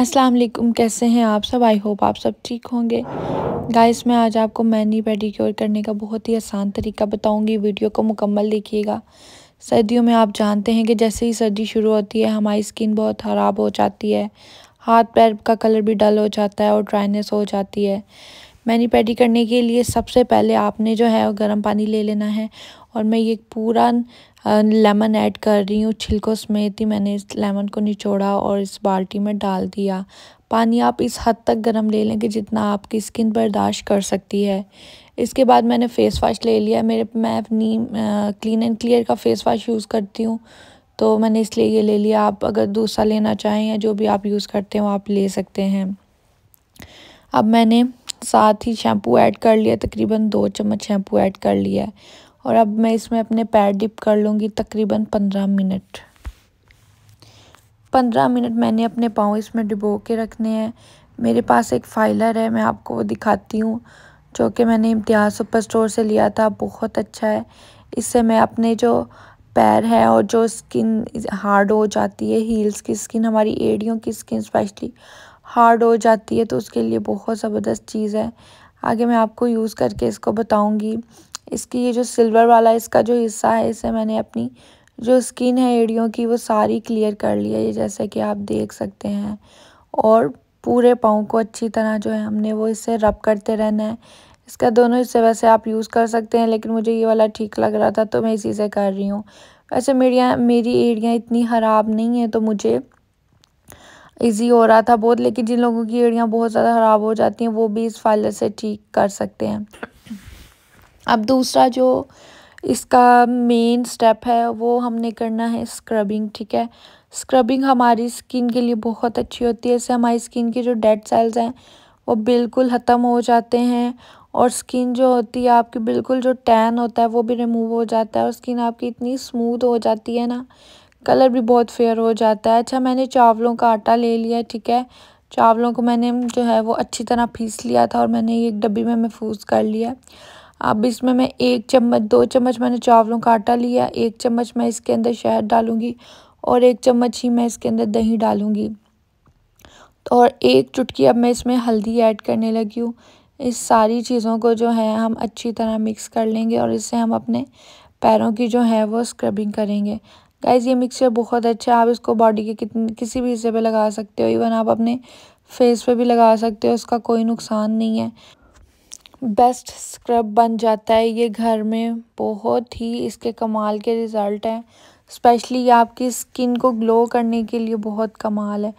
अस्सलाम वालेकुम कैसे हैं आप सब आई होप आप सब ठीक होंगे गाइस मैं आज आपको मैनी पेडिक्योर करने का बहुत ही आसान तरीका बताऊंगी वीडियो को मुकम्मल देखिएगा सर्दियों में आप जानते हैं कि जैसे ही सर्दी शुरू होती है हमारी स्किन बहुत ख़राब हो जाती है हाथ पैर का कलर भी डल हो जाता है और ड्राइनेस हो जाती है मैनी पेडी करने के लिए सबसे पहले आपने जो है गर्म पानी ले लेना है और मैं ये पूरा लेमन ऐड कर रही हूँ छिलकों समेत ही मैंने इस लेमन को निचोड़ा और इस बाल्टी में डाल दिया पानी आप इस हद तक गर्म ले लें कि जितना आपकी स्किन बर्दाश्त कर सकती है इसके बाद मैंने फ़ेस वाश ले लिया मेरे मैं अपनी क्लीन एंड क्लियर का फ़ेस वाश यूज़ करती हूँ तो मैंने इसलिए ये ले लिया आप अगर दूसरा लेना चाहें या जो भी आप यूज़ करते हो आप ले सकते हैं अब मैंने साथ ही शैम्पू ऐड कर लिया तकरीबन दो चम्मच शैम्पू ऐड कर लिया और अब मैं इसमें अपने पैर डिप कर लूँगी तकरीबन पंद्रह मिनट पंद्रह मिनट मैंने अपने पाँव इसमें डिबो के रखने हैं मेरे पास एक फाइलर है मैं आपको वो दिखाती हूँ जो कि मैंने इम्तिहाज सुपर स्टोर से लिया था बहुत अच्छा है इससे मैं अपने जो पैर है और जो स्किन हार्ड हो जाती है हील्स की स्किन हमारी एड़ियों की स्किन स्पेशली हार्ड हो जाती है तो उसके लिए बहुत ज़बरदस्त चीज़ है आगे मैं आपको यूज़ करके इसको बताऊँगी इसकी ये जो सिल्वर वाला इसका जो हिस्सा है इसे मैंने अपनी जो स्किन है एड़ियों की वो सारी क्लियर कर ली है ये जैसे कि आप देख सकते हैं और पूरे पाँव को अच्छी तरह जो है हमने वो इससे रब करते रहना है इसका दोनों हिस्से वैसे आप यूज़ कर सकते हैं लेकिन मुझे ये वाला ठीक लग रहा था तो मैं इसी से कर रही हूँ वैसे मेरिया मेरी एड़ियाँ इतनी ख़राब नहीं है तो मुझे इजी हो रहा था बहुत लेकिन जिन लोगों की एड़ियाँ बहुत ज़्यादा ख़राब हो जाती हैं वो भी इस फाइलर से ठीक कर सकते हैं अब दूसरा जो इसका मेन स्टेप है वो हमने करना है स्क्रबिंग ठीक है स्क्रबिंग हमारी स्किन के लिए बहुत अच्छी होती है इससे हमारी स्किन के जो डेड सेल्स हैं वो बिल्कुल ख़त्म हो जाते हैं और स्किन जो होती है आपकी बिल्कुल जो टैन होता है वो भी रिमूव हो जाता है और स्किन आपकी इतनी स्मूथ हो जाती है ना कलर भी बहुत फेयर हो जाता है अच्छा मैंने चावलों का आटा ले लिया ठीक है चावलों को मैंने जो है वो अच्छी तरह पीस लिया था और मैंने एक डब्बी में महफूज कर लिया अब इसमें मैं एक चम्मच दो चम्मच मैंने चावलों का आटा लिया एक चम्मच मैं इसके अंदर शहद डालूंगी और एक चम्मच ही मैं इसके अंदर दही डालूंगी तो और एक चुटकी अब मैं इसमें हल्दी ऐड करने लगी हूँ इस सारी चीज़ों को जो है हम अच्छी तरह मिक्स कर लेंगे और इससे हम अपने पैरों की जो है वो स्क्रबिंग करेंगे गाइज ये मिक्सचर बहुत अच्छा है आप इसको बॉडी के कितने किसी भी हिस्से पर लगा सकते हो इवन आप अपने फेस पे भी लगा सकते हो उसका कोई नुकसान नहीं है बेस्ट स्क्रब बन जाता है ये घर में बहुत ही इसके कमाल के रिज़ल्ट हैं स्पेशली ये आपकी स्किन को ग्लो करने के लिए बहुत कमाल है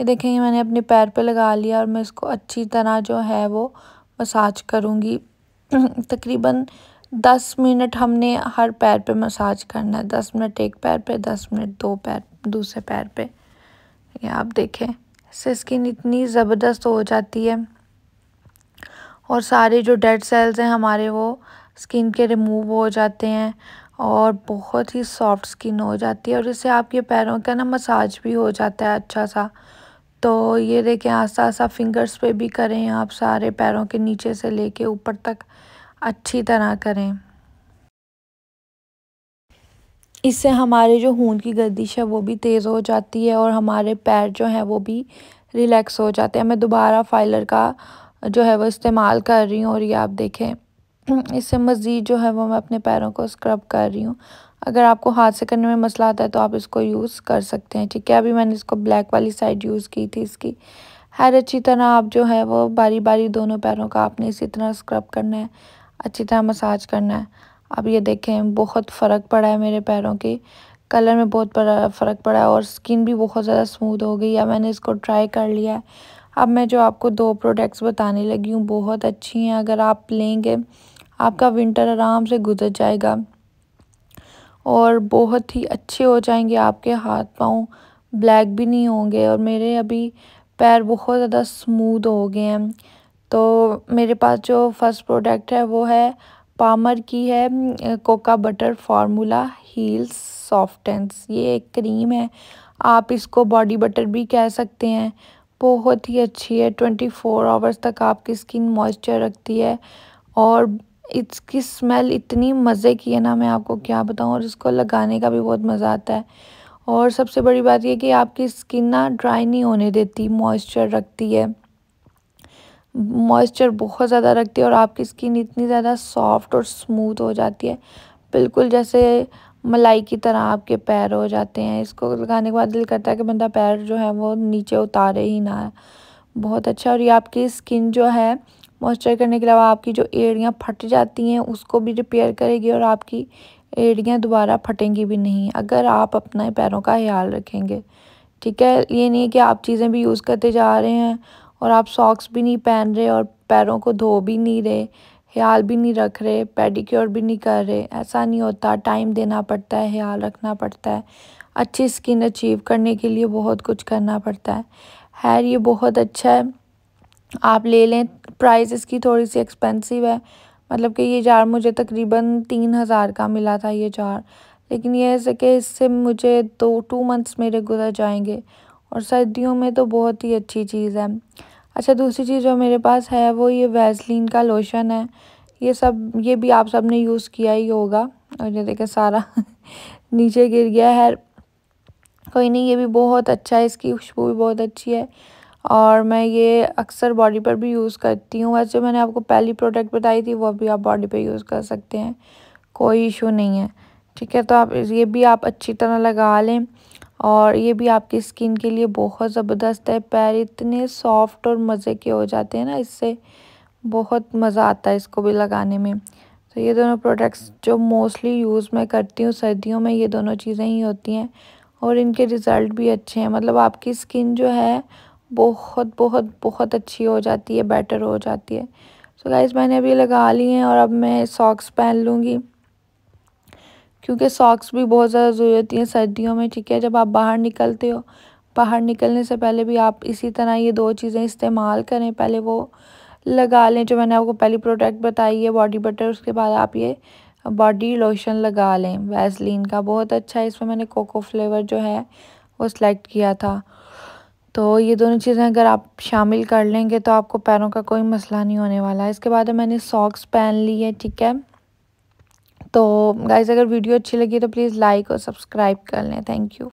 ये देखें ये मैंने अपने पैर पे लगा लिया और मैं इसको अच्छी तरह जो है वो मसाज करूँगी तकरीबन दस मिनट हमने हर पैर पे मसाज करना है दस मिनट एक पैर पे दस मिनट दो पैर दूसरे पैर पे ये आप देखें इससे स्किन इतनी ज़बरदस्त हो जाती है और सारे जो डेड सेल्स हैं हमारे वो स्किन के रिमूव हो जाते हैं और बहुत ही सॉफ्ट स्किन हो जाती है और इससे आपके पैरों का ना मसाज भी हो जाता है अच्छा सा तो ये देखें आस्ता आस्ता फिंगर्स पे भी करें आप सारे पैरों के नीचे से लेके ऊपर तक अच्छी तरह करें इससे हमारे जो खून की गर्दिश है वो भी तेज़ हो जाती है और हमारे पैर जो हैं वो भी रिलैक्स हो जाते हैं हमें दोबारा फाइलर का जो है वो इस्तेमाल कर रही हूँ और ये आप देखें इससे मज़ीद जो है वो मैं अपने पैरों को स्क्रब कर रही हूँ अगर आपको हाथ से करने में मसला आता है तो आप इसको यूज़ कर सकते हैं ठीक है अभी मैंने इसको ब्लैक वाली साइड यूज़ की थी इसकी हर अच्छी तरह आप जो है वो बारी बारी दोनों पैरों का आपने इसी तरह स्क्रब करना है अच्छी तरह मसाज करना है अब ये देखें बहुत फ़र्क पड़ा है मेरे पैरों की कलर में बहुत फ़र्क पड़ा है और स्किन भी बहुत ज़्यादा स्मूथ हो गई है मैंने इसको ट्राई कर लिया है अब मैं जो आपको दो प्रोडक्ट्स बताने लगी हूँ बहुत अच्छी हैं अगर आप लेंगे आपका विंटर आराम से गुजर जाएगा और बहुत ही अच्छे हो जाएंगे आपके हाथ पाँव ब्लैक भी नहीं होंगे और मेरे अभी पैर बहुत ज़्यादा स्मूद हो गए हैं तो मेरे पास जो फर्स्ट प्रोडक्ट है वो है पामर की है cocoa butter formula heals softens ये एक क्रीम है आप इसको बॉडी बटर भी कह सकते हैं बहुत ही अच्छी है ट्वेंटी फोर आवर्स तक आपकी स्किन मॉइस्चर रखती है और इसकी स्मेल इतनी मज़े की है ना मैं आपको क्या बताऊँ और इसको लगाने का भी बहुत मज़ा आता है और सबसे बड़ी बात यह कि आपकी स्किन ना ड्राई नहीं होने देती मॉइस्चर रखती है मॉइस्चर बहुत ज़्यादा रखती है और आपकी स्किन इतनी ज़्यादा सॉफ्ट और स्मूथ हो जाती है बिल्कुल जैसे मलाई की तरह आपके पैर हो जाते हैं इसको लगाने के बाद दिल करता है कि बंदा पैर जो है वो नीचे उतारे ही ना बहुत अच्छा और ये आपकी स्किन जो है मॉइस्चर करने के अलावा आपकी जो एड़ियाँ फट जाती हैं उसको भी रिपेयर करेगी और आपकी एड़ियाँ दोबारा फटेंगी भी नहीं अगर आप अपने पैरों का ख्याल रखेंगे ठीक है ये नहीं है कि आप चीज़ें भी यूज़ करते जा रहे हैं और आप सॉक्स भी नहीं पहन रहे और पैरों को धो भी नहीं रहे ख्याल भी नहीं रख रहे पेडिक्योर भी नहीं कर रहे ऐसा नहीं होता टाइम देना पड़ता है ख्याल रखना पड़ता है अच्छी स्किन अचीव करने के लिए बहुत कुछ करना पड़ता है हेयर ये बहुत अच्छा है आप ले लें प्राइस इसकी थोड़ी सी एक्सपेंसिव है मतलब कि ये जार मुझे तकरीबन तीन हज़ार का मिला था ये जार लेकिन ये ऐसे कि इससे मुझे दो टू मंथ्स मेरे गुजर जाएंगे और सर्दियों में तो बहुत ही अच्छी चीज़ है अच्छा दूसरी चीज़ जो मेरे पास है वो ये वैसलीन का लोशन है ये सब ये भी आप सब ने यूज़ किया ही होगा और ये देखें सारा नीचे गिर गया है कोई नहीं ये भी बहुत अच्छा है इसकी खुशबू भी बहुत अच्छी है और मैं ये अक्सर बॉडी पर भी यूज़ करती हूँ वैसे मैंने आपको पहली प्रोडक्ट बताई थी वो भी आप बॉडी पर यूज़ कर सकते हैं कोई इशू नहीं है ठीक है तो आप ये भी आप अच्छी तरह लगा लें और ये भी आपकी स्किन के लिए बहुत ज़बरदस्त है पैर इतने सॉफ्ट और मज़े के हो जाते हैं ना इससे बहुत मज़ा आता है इसको भी लगाने में तो ये दोनों प्रोडक्ट्स जो मोस्टली यूज़ मैं करती हूँ सर्दियों में ये दोनों चीज़ें ही होती हैं और इनके रिज़ल्ट भी अच्छे हैं मतलब आपकी स्किन जो है बहुत बहुत बहुत अच्छी हो जाती है बेटर हो जाती है सो so गाइज़ मैंने अभी लगा ली हैं और अब मैं सॉक्स पहन लूँगी क्योंकि सॉक्स भी बहुत ज़्यादा ज़रूरी होती हैं सर्दियों में ठीक है जब आप बाहर निकलते हो बाहर निकलने से पहले भी आप इसी तरह ये दो चीज़ें इस्तेमाल करें पहले वो लगा लें जो मैंने आपको पहली प्रोडक्ट बताई है बॉडी बटर उसके बाद आप ये बॉडी लोशन लगा लें वैसलिन का बहुत अच्छा है इसमें मैंने कोको फ्लेवर जो है वो सिलेक्ट किया था तो ये दोनों चीज़ें अगर आप शामिल कर लेंगे तो आपको पैरों का कोई मसला नहीं होने वाला है इसके बाद मैंने सॉक्स पहन ली है ठीक है तो गाइज अगर वीडियो अच्छी लगी तो प्लीज़ लाइक और सब्सक्राइब कर लें थैंक यू